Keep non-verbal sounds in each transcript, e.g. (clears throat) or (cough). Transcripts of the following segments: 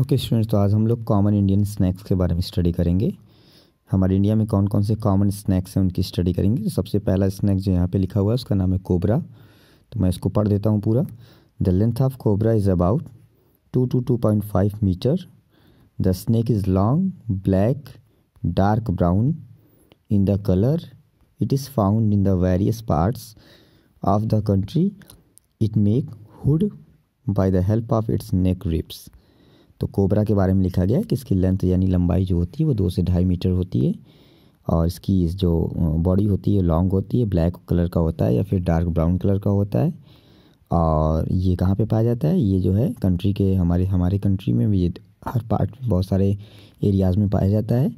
okay students तो आज हम लोग कॉमन इंडियन स्नैक्स के बारे में स्टडी करेंगे हमारे इंडिया में कौन कौन से कॉमन स्नैक्स हैं उनकी स्टडी करेंगे तो सबसे पहला स्नैक जो यहाँ पे लिखा हुआ है उसका नाम है कोबरा तो मैं इसको पढ़ देता हूँ पूरा the length of cobra is about two two two point five metre the snake is long black dark brown in the colour it is found in the various parts of the country it make hood by the help of its neck ribs तो cobra के बारे में लिखा गया है कि इसकी length यानी लंबाई जो होती है वो दो से ढाई मीटर होती है और इसकी इस जो बॉडी होती है लॉन्ग होती है ब्लैक कलर का होता है या फिर डार्क ब्राउन कलर का होता है और ये कहाँ पे पाया जाता है ये जो है कंट्री के हमारे हमारे कंट्री में भी ये हर पार्ट बहुत सारे एरियाज़ में पाया जाता है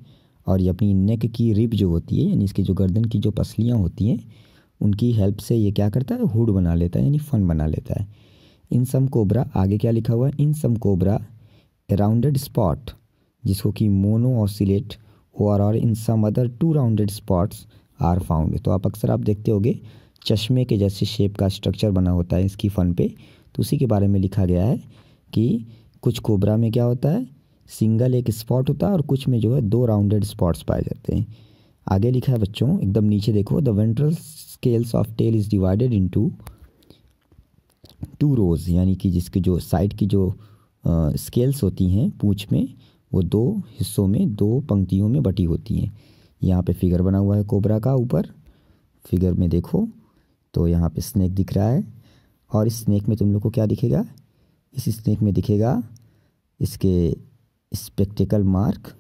और ये अपनी नेक की रिब जो होती है यानी इसकी जो गर्दन की जो पसलियाँ होती हैं उनकी हेल्प से ये क्या करता है हुड बना लेता है यानी फन बना लेता है इन सम कोबरा आगे क्या लिखा हुआ है in some cobra rounded spot जिसको कि मोनो ऑसिलेट ओ आर और in some other two rounded spots are found तो आप अक्सर आप देखते होंगे चश्मे के जैसे शेप का स्ट्रक्चर बना होता है इसकी फन पे तो उसी के बारे में लिखा गया है कि कुछ कोबरा में क्या होता है सिंगल एक स्पॉट होता है और कुछ में जो है दो राउंडेड स्पॉट्स पाए जाते हैं आगे लिखा है बच्चों एकदम नीचे देखो the ventral scales of tail is divided into two rows यानी कि जिसकी जो साइड की जो स्केल्स होती हैं पूँछ में वो दो हिस्सों में दो पंक्तियों में बटी होती हैं यहाँ पे फिगर बना हुआ है कोबरा का ऊपर फिगर में देखो तो यहाँ पे स्नैक दिख रहा है और इस स्नैक में तुम लोग को क्या दिखेगा इस स्नैक में दिखेगा इसके स्पेक्टिकल मार्क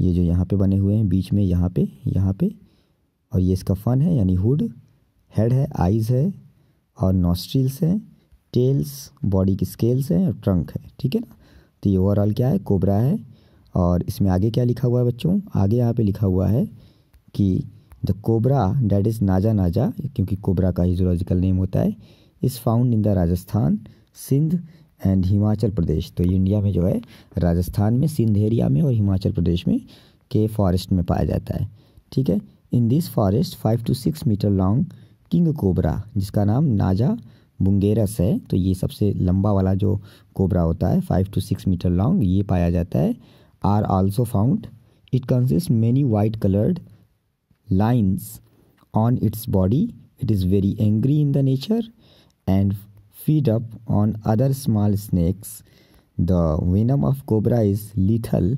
ये जो यहाँ पे बने हुए हैं बीच में यहाँ पे यहाँ पे और ये इसका फन है यानी हुड हेड है आइज़ है और नॉस्ट्रील्स हैं टेल्स बॉडी की स्केल्स हैं और ट्रंक है ठीक है ना तो ये ओवरऑल क्या है कोबरा है और इसमें आगे क्या लिखा हुआ है बच्चों आगे यहाँ पे लिखा हुआ है कि द कोबरा डैट इज़ नाजा नाजा क्योंकि कोबरा का ही जोलॉजिकल नेम होता है is found in the Rajasthan Sindh and Himachal Pradesh तो इंडिया में जो है राजस्थान में सिंध एरिया में और हिमाचल प्रदेश में के फॉरेस्ट में पाया जाता है ठीक है in this forest five to six metre long king cobra जिसका नाम नाजा बुंगेरस है तो ये सबसे लंबा वाला जो कोबरा होता है five to six metre long ये पाया जाता है are also found it consist many white coloured lines on its body it is very angry in the nature and feed up on other small snakes the venom of cobra is lethal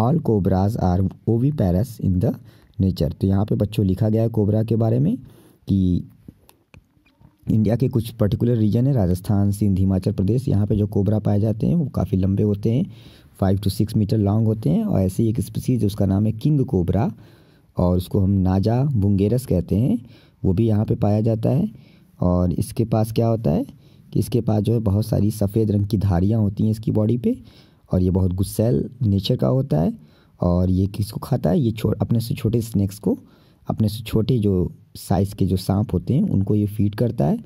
all cobras are oviparous in the nature तो यहाँ पर बच्चों लिखा गया है cobra के बारे में कि इंडिया के कुछ पर्टिकुलर रीजन है राजस्थान सिंध हिमाचल प्रदेश यहाँ पे जो कोबरा पाए जाते हैं वो काफ़ी लंबे होते हैं five to six metre long होते हैं और ऐसे ही एक स्पीसीज उसका नाम है किंग कोबरा और उसको हम नाजा बुंगेरस कहते हैं वो भी यहाँ पे पाया जाता है और इसके पास क्या होता है कि इसके पास जो है बहुत सारी सफ़ेद रंग की धारियाँ होती हैं इसकी बॉडी पर और ये बहुत गुस्सेल नेचर का होता है और ये किसको खाता है ये छो अपने से छोटे स्नैक्स को अपने से छोटे जो साइज़ के जो सांप होते हैं उनको ये फीड करता है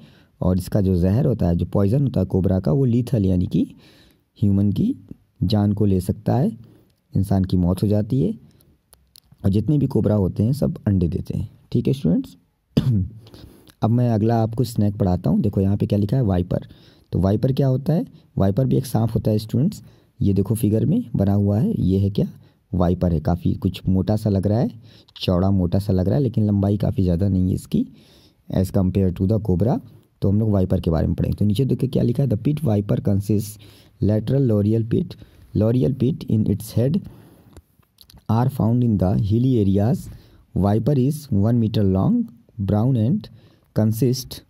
और इसका जो जहर होता है जो पॉइज़न होता है कोबरा का वो लीथल यानी कि ह्यूमन की जान को ले सकता है इंसान की मौत हो जाती है और जितने भी कोबरा होते हैं सब अंडे देते हैं ठीक है स्टूडेंट्स (clears throat) अब मैं अगला आपको स्नैक पढ़ाता हूँ देखो यहाँ पे क्या लिखा है वाइपर तो वाइपर क्या होता है वाइपर भी एक सांप होता है स्टूडेंट्स ये देखो फिगर में बना हुआ है ये है क्या वाइपर है काफ़ी कुछ मोटा सा लग रहा है चौड़ा मोटा सा लग रहा है लेकिन लंबाई काफ़ी ज़्यादा नहीं है इसकी as compare to the cobra तो हम लोग वाइपर के बारे में पढ़ेंगे तो नीचे देखिए क्या लिखा है the pit viper consist lateral loreal pit loreal pit in its head are found in the hilly areas viper is one metre long brown and consist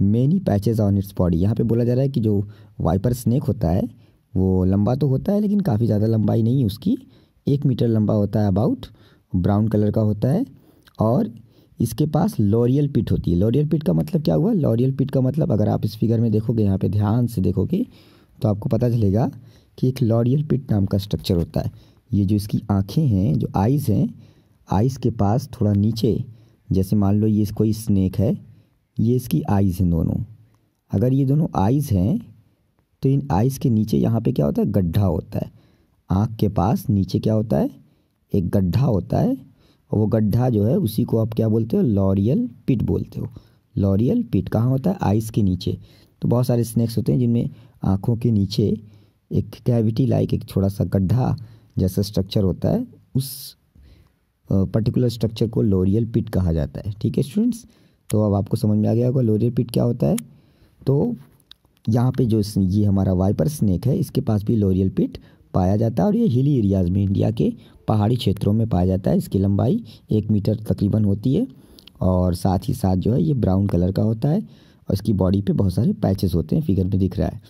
many patches on its body यहाँ पे बोला जा रहा है कि जो wiper snack होता है वो लंबा तो होता है लेकिन काफ़ी ज़्यादा लंबाई नहीं है उसकी एक मीटर लंबा होता है अबाउट ब्राउन कलर का होता है और इसके पास लॉरियल पिट होती है लॉरियल पिट का मतलब क्या हुआ लॉरियल पिट का मतलब अगर आप इस फिगर में देखोगे यहाँ पे ध्यान से देखोगे तो आपको पता चलेगा कि एक लॉरियल पिट नाम का स्ट्रक्चर होता है ये जो इसकी आँखें हैं जो आइज़ हैं आइज़ के पास थोड़ा नीचे जैसे मान लो ये कोई स्नैक है ये इसकी आइज़ हैं दोनों अगर ये दोनों आइज़ हैं तो इन आइज़ के नीचे यहाँ पे क्या होता है गड्ढा होता है आँख के पास नीचे क्या होता है एक गड्ढा होता है और वो गड्ढा जो है उसी को आप क्या बोलते हो लॉरियल पिट बोलते हो लॉरियल पिट कहाँ होता है आइस के नीचे तो बहुत सारे स्नैक्स होते हैं जिनमें आँखों के नीचे एक कैविटी लाइक एक थोड़ा सा गड्ढा जैसा स्ट्रक्चर होता है उस पर्टिकुलर स्ट्रक्चर को लोरियल पिट कहा जाता है ठीक है स्टूडेंट्स तो अब आपको समझ में आ गया होगा लोरियल पिट क्या होता है तो यहाँ पे जो ये हमारा वाइपर स्नैक है इसके पास भी लोरियल पिट पाया जाता है और ये हिली एरियाज़ में इंडिया के पहाड़ी क्षेत्रों में पाया जाता है इसकी लंबाई एक मीटर तकरीबन होती है और साथ ही साथ जो है ये ब्राउन कलर का होता है और इसकी बॉडी पे बहुत सारे पैचेस होते हैं फिगर में दिख रहा है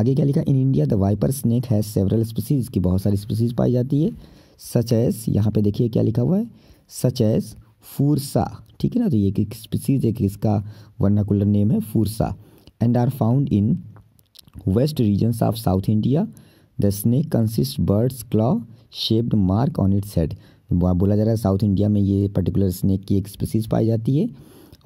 आगे क्या लिखा in India the viper snake has several species इसकी बहुत सारी स्पीसीज़ पाई जाती है सच एस यहाँ पे देखिए क्या लिखा हुआ है सच एस फूरसा ठीक है ना तो ये एक स्पीसीज़ एक इसका वर्नाकुलर नेम है phoorsa and are found in west regions of south India the snake consist bird's claw shaped mark on its head बोला जा रहा है साउथ इंडिया में ये पर्टिकुलर स्नेक की एक स्पीसीज पाई जाती है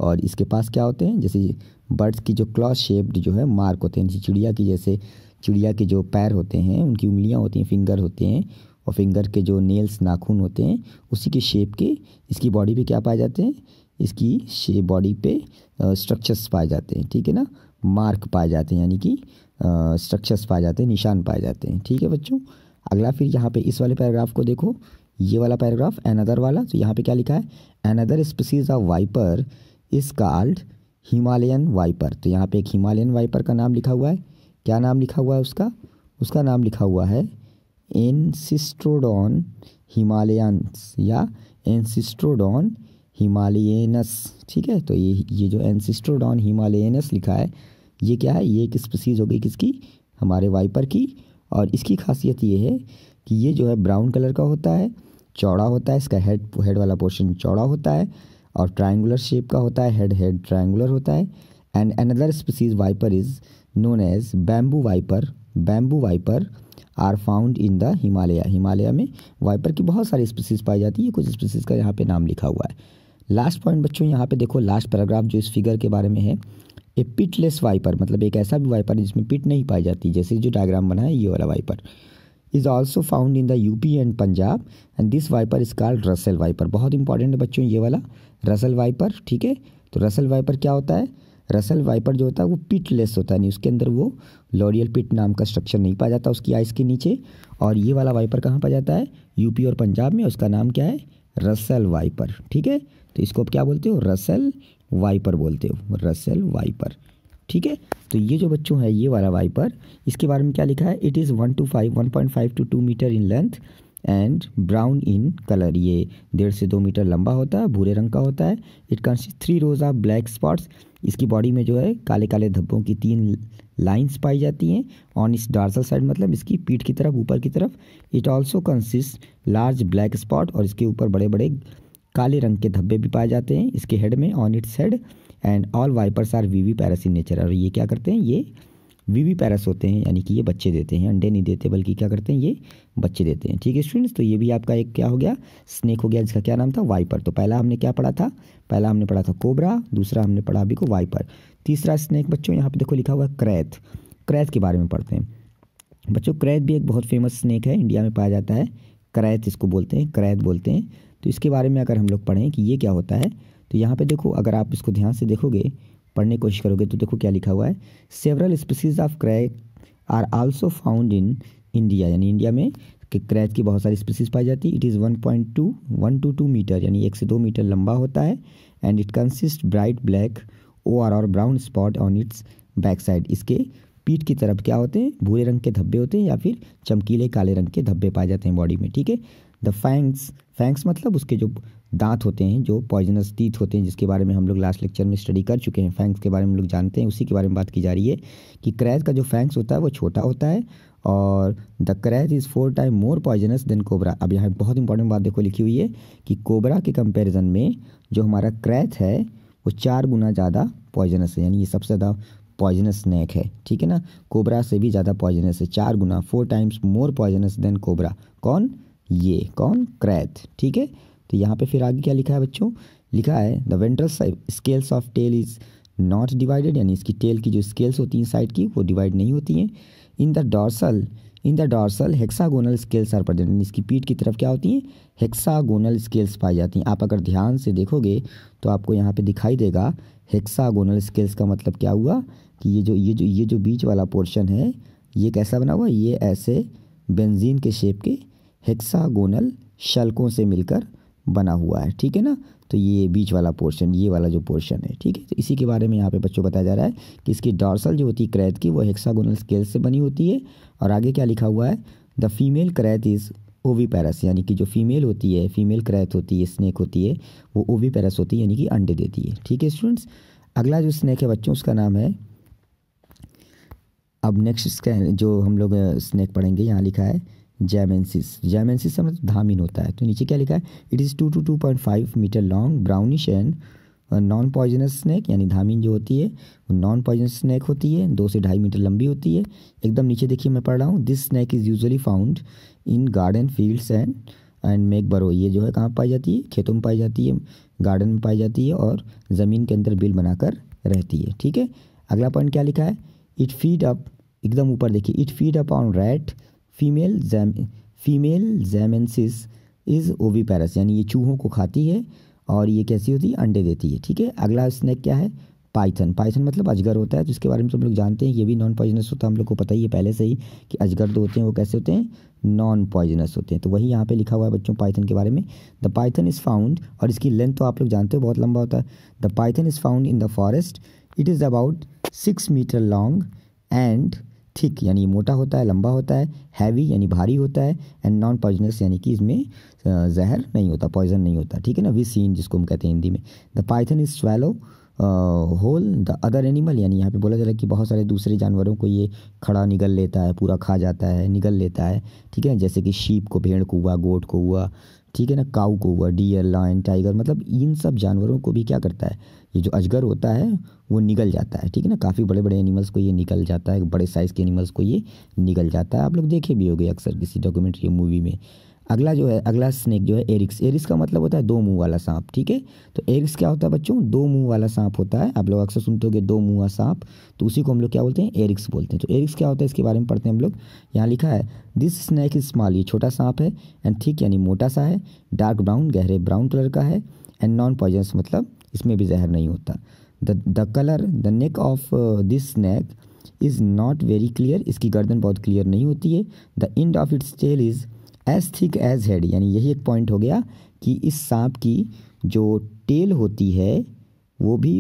और इसके पास क्या होते हैं जैसे बर्ड्स की जो क्लॉ शेप्ड जो है मार्क होते हैं चिड़िया की जैसे चिड़िया के जो पैर होते हैं उनकी उंगलियाँ होती हैं फिंगर होते हैं और फिंगर के जो नेल्स नाखून होते हैं उसी के शेप के इसकी बॉडी पे क्या पाए जाते हैं इसकी शेप बॉडी पे स्ट्रक्चर्स पाए जाते हैं ठीक है ना मार्क पाए जाते हैं यानी कि स्ट्रक्चर्स पाए जाते हैं निशान पाए जाते हैं ठीक है बच्चों अगला फिर यहाँ पे इस वाले पैराग्राफ को देखो ये वाला पैराग्राफ एनदर वाला तो यहाँ पे क्या लिखा है another species of viper is called Himalayan viper तो यहाँ पे एक हिमालयन वाइपर का नाम लिखा हुआ है क्या नाम लिखा हुआ है उसका उसका नाम लिखा हुआ है एनसिस्ट्रोडॉन हिमालयंस या एनसिस्ट्रोडॉन हिमालयनस ठीक है तो ये ये जो एनसिस्ट्रोडॉन हिमालयनस लिखा है ये क्या है ये एक स्पीसीज़ हो गई किसकी हमारे वाइपर की और इसकी खासियत ये है कि ये जो है ब्राउन कलर का होता है चौड़ा होता है इसका हेड हेड वाला पोर्शन चौड़ा होता है और ट्रायंगुलर शेप का होता है हेड हेड ट्रायंगुलर होता है and another species viper is known as bamboo viper bamboo viper are found in the Himalaya Himalaya में वाइपर की बहुत सारी स्पीसीज पाई जाती है कुछ स्पीसीज का यहाँ पे नाम लिखा हुआ है लास्ट पॉइंट बच्चों यहाँ पे देखो लास्ट पैराग्राफ जो इस फिगर के बारे में है ये पिटलेस वाइपर मतलब एक ऐसा भी वाइपर है जिसमें पिट नहीं पाई जाती जैसे जो डायग्राम बना है ये वाला viper is also found in the UP and Punjab and this viper is called Russell viper बहुत इंपॉर्टेंट है बच्चों ये वाला रसल वाइपर ठीक है तो रसल वाइपर क्या होता है रसल वाइपर जो होता है वो पिटलेस होता है नहीं उसके अंदर वो लॉरियल पिट नाम का स्ट्रक्चर नहीं पाया जाता उसकी आइस के नीचे और ये वाला वाइपर कहाँ पाया जाता है यूपी और पंजाब में उसका नाम क्या है रसल वाइपर ठीक है तो इसको आप क्या बोलते हो रसल वाइपर बोलते हो रसल वाइपर ठीक है तो ये जो बच्चों है ये वाला वाइपर इसके बारे में क्या लिखा है it is one two five one point five two two metre in length and brown in colour ये डेढ़ से दो मीटर लंबा होता है भूरे रंग का होता है it consist three rows of black spots इसकी बॉडी में जो है काले काले धब्बों की तीन लाइंस पाई जाती हैं ऑन इस डार्सल साइड मतलब इसकी पीठ की तरफ ऊपर की तरफ it also consist large black spot और इसके ऊपर बड़े बड़े काले रंग के धब्बे भी पाए जाते हैं इसके हेड में on its head and all vipers are viviparous in nature और ये क्या करते हैं ये वी वी पैरस होते हैं यानी कि ये बच्चे देते हैं अंडे नहीं देते बल्कि क्या करते हैं ये बच्चे देते हैं ठीक है स्टूडेंट्स तो ये भी आपका एक क्या हो गया स्नेक हो गया जिसका क्या नाम था वाइपर तो पहला हमने क्या पढ़ा था पहला हमने पढ़ा था कोबरा दूसरा हमने पढ़ा अभी को वाइपर तीसरा स्नेक बच्चों यहाँ पर देखो लिखा हुआ क्रैथ क्रैथ के बारे में पढ़ते हैं बच्चों क्रैथ भी एक बहुत फेमस स्नेक है इंडिया में पाया जाता है क्रैथ इसको बोलते हैं क्रैथ बोलते हैं तो इसके बारे में अगर हम लोग पढ़ें कि ये क्या होता है तो यहाँ पे देखो अगर आप इसको ध्यान से देखोगे पढ़ने की कोशिश करोगे तो देखो क्या लिखा हुआ है several species of krait are also found in India यानी इंडिया में कि क्रैच की बहुत सारी स्पीसीज पाई जाती है it is one point two one two two metre यानी एक से दो मीटर लंबा होता है and it consist bright black or और brown spot on its back side इसके पीठ की तरफ क्या होते हैं भूरे रंग के धब्बे होते हैं या फिर चमकीले काले रंग के धब्बे पाए जाते हैं बॉडी में ठीक है द फैंग्स फैंक्स मतलब उसके जो दांत होते हैं जो पॉइजनस टीथ होते हैं जिसके बारे में हम लोग लास्ट लेक्चर में स्टडी कर चुके हैं फैंक्स के बारे में हम लोग जानते हैं उसी के बारे में बात की जा रही है कि क्रैज का जो फैंक्स होता है वो छोटा होता है और the krait is four time more poisonous than cobra अब यहाँ बहुत इंपॉर्टेंट बात देखो लिखी हुई है कि कोबरा के कंपेरिजन में जो हमारा क्रैथ है वो चार गुना ज़्यादा पॉइजनस है यानी ये सबसे ज़्यादा पॉइजनस स्नैक है ठीक है ना कोबरा से भी ज़्यादा पॉइजनस है चार गुना four times more poisonous than cobra कौन ये कौन क्रैथ ठीक है तो यहाँ पे फिर आगे क्या लिखा है बच्चों लिखा है the ventral scales of tail is not divided यानी इसकी टेल की जो स्केल्स होती हैं साइड की वो डिवाइड नहीं होती हैं in the dorsal in the dorsal hexagonal scales are present इसकी पीठ की तरफ क्या होती हैं हेक्सागोनल स्केल्स पाई जाती हैं आप अगर ध्यान से देखोगे तो आपको यहाँ पे दिखाई देगा हेक्सागोनल स्केल्स का मतलब क्या हुआ कि ये जो ये जो ये जो बीच वाला पोर्शन है ये कैसा बना हुआ ये ऐसे बेंजीन के शेप के हेक्सागोनल शल्कों से मिलकर बना हुआ है ठीक है ना तो ये बीच वाला पोर्शन ये वाला जो पोर्शन है ठीक है तो इसी के बारे में यहाँ पे बच्चों बताया जा रहा है कि इसकी डॉर्सल जो होती है क्रैत की वो हेक्सागोनल स्केल से बनी होती है और आगे क्या लिखा हुआ है the female krait is parous यानी कि जो फीमेल होती है फीमेल क्रैथ होती है स्नैक होती है वो ओवी पैरस होती है यानी कि अंडे देती है ठीक है स्टूडेंट्स अगला जो स्नैक है बच्चों उसका नाम है अब नेक्स्ट इसका जो हम लोग स्नैक पढ़ेंगे यहाँ लिखा है जैमेंसिस जैमेंसिस का मतलब धामिन होता है तो नीचे क्या लिखा है it is two two two point five metre long brownish and non poisonous snake यानी धामिन जो होती है वो नॉन पॉइजनस स्नैक होती है दो से ढाई मीटर लंबी होती है एकदम नीचे देखिए मैं पढ़ रहा हूँ this snake is usually found in garden fields and and make burrow ये जो है कहाँ पाई जाती है खेतों में पाई जाती है गार्डन में पाई जाती है और ज़मीन के अंदर बिल बनाकर रहती है ठीक है अगला पॉइंट क्या लिखा है इट फीड अप एकदम ऊपर देखिए it feed up on rat female जैम फीमेल जैमेंसिस इज़ ओवीपैरस यानी ये चूहों को खाती है और ये कैसी होती है अंडे देती है ठीक है अगला स्नैक क्या है पाइथन पाइथन मतलब अजगर होता है जिसके बारे में सब लोग जानते हैं ये भी नॉन पॉइजनस होता है हम लोग को पता ही है पहले से ही कि अजगर जो होते हैं वो कैसे होते हैं नॉन पॉइजनस होते हैं तो वही यहाँ पे लिखा हुआ है बच्चों पाइथन के बारे में द पाइथन इज़ फाउंड और इसकी लेंथ तो आप लोग जानते हो बहुत लंबा होता है the python is found in the forest it is about six metre long and thick यानी मोटा होता है लंबा होता है हैवी यानी भारी होता है एंड नॉन पॉइजनस यानी कि इसमें जहर नहीं होता पॉइजन नहीं होता ठीक है ना वी सीन जिसको हम कहते हैं हिंदी में the python is swallow whole the other animal यानी यहाँ पे बोला जा रहा है कि बहुत सारे दूसरे जानवरों को ये खड़ा निगल लेता है पूरा खा जाता है निगल लेता है ठीक है जैसे कि शीप को भेड़ को हुआ गोट को हुआ ठीक है ना काऊ को हुआ डियर लाइन टाइगर मतलब इन सब जानवरों को भी क्या करता है ये जो अजगर होता है वो निकल जाता है ठीक है ना काफ़ी बड़े बड़े एनिमल्स को ये निकल जाता है बड़े साइज़ के एनिमल्स को ये निकल जाता है आप लोग देखे भी होंगे अक्सर किसी डॉक्यूमेंट्री मूवी में अगला जो है अगला स्नेक जो है एरिक्स एरिक्स का मतलब होता है दो मुंह वाला सांप ठीक है तो एरिक्स क्या होता है बच्चों दो मुंह वाला सांप होता है आप लोग अक्सर सुनते हो दो मुंह वाला सांप तो उसी को हम लोग क्या बोलते हैं एरिक्स बोलते हैं तो एरिक्स क्या होता है इसके बारे में पढ़ते हैं हम लोग यहाँ लिखा है दिस स्नैक इज स्मॉल ये छोटा सांप है एंड थिक यानी मोटा सा है डार्क ब्राउन गहरे ब्राउन कलर का है एंड नॉन पॉइजनस मतलब इसमें भी जहर नहीं होता the the colour the neck of this snake is not very clear इसकी गर्दन बहुत क्लियर नहीं होती है the end of its tail is as thick as head यानी यही एक पॉइंट हो गया कि इस सांप की जो टेल होती है वो भी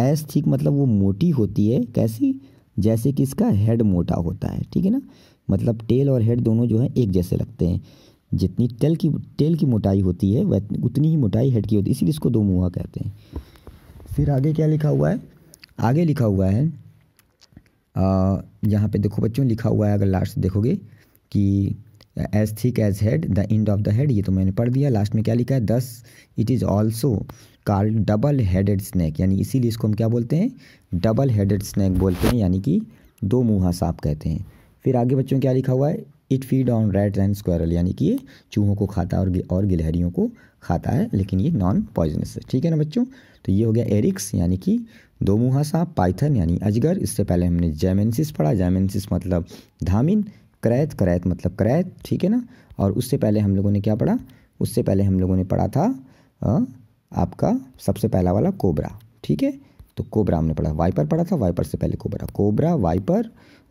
एज थिक मतलब वो मोटी होती है कैसी जैसे कि इसका हेड मोटा होता है ठीक है ना मतलब टेल और हेड दोनों जो है एक जैसे लगते हैं जितनी टेल की टेल की मोटाई होती है उतनी ही मोटाई हेड की होती है इसीलिए इसको दो मुँहा कहते हैं फिर आगे क्या लिखा हुआ है आगे लिखा हुआ है यहाँ पे देखो बच्चों लिखा हुआ है अगर लास्ट देखोगे कि as thick as head the end of the head ये तो मैंने पढ़ दिया लास्ट में क्या लिखा है दस it is also called double headed snake यानी इसीलिए इसको हम क्या बोलते हैं डबल हेडेड स्नैक बोलते हैं यानी कि दो मुँह सांप कहते हैं फिर आगे बच्चों क्या लिखा हुआ है it feed on rat and squirrel यानी कि ये चूहों को खाता है और और गिलहरियों को खाता है लेकिन ये नॉन पॉइजनस है ठीक है ना बच्चों तो ये हो गया एरिक्स यानी कि दो मुहा सा पाइथन यानी अजगर इससे पहले हमने जैमेंसिस पढ़ा जैमेंसिस मतलब धामिन क्रैत क्रैत मतलब क्रैत ठीक है ना और उससे पहले हम लोगों ने क्या पढ़ा उससे पहले हम लोगों ने पढ़ा था आ, आपका सबसे पहला वाला कोबरा ठीक है तो कोबरा हमने पढ़ा वाइपर पढ़ा था वाइपर से पहले कोबरा कोबरा वाइपर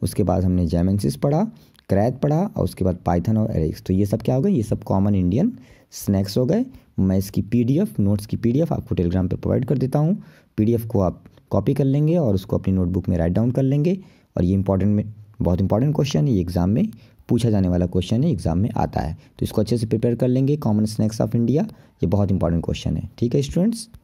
उसके बाद हमने जैमेंसिस पढ़ा स्क्रैच पढ़ा और उसके बाद पाइथन और एरिक्स तो ये सब क्या हो गए ये सब कॉमन इंडियन स्नैक्स हो गए मैं इसकी पीडीएफ नोट्स की पीडीएफ आपको टेलीग्राम पर प्रोवाइड कर देता हूँ पीडीएफ को आप कॉपी कर लेंगे और उसको अपनी नोटबुक में राइट डाउन कर लेंगे और ये इंपॉर्टेंट में बहुत इंपॉर्टेंट क्वेश्चन है ये एग्ज़ाम में पूछा जाने वाला क्वेश्चन है एग्ज़ाम में आता है तो इसको अच्छे से प्रिपेयर कर लेंगे कॉमन स्नैक्स ऑफ इंडिया ये बहुत इंपॉर्टेंट क्वेश्चन है ठीक है स्टूडेंट्स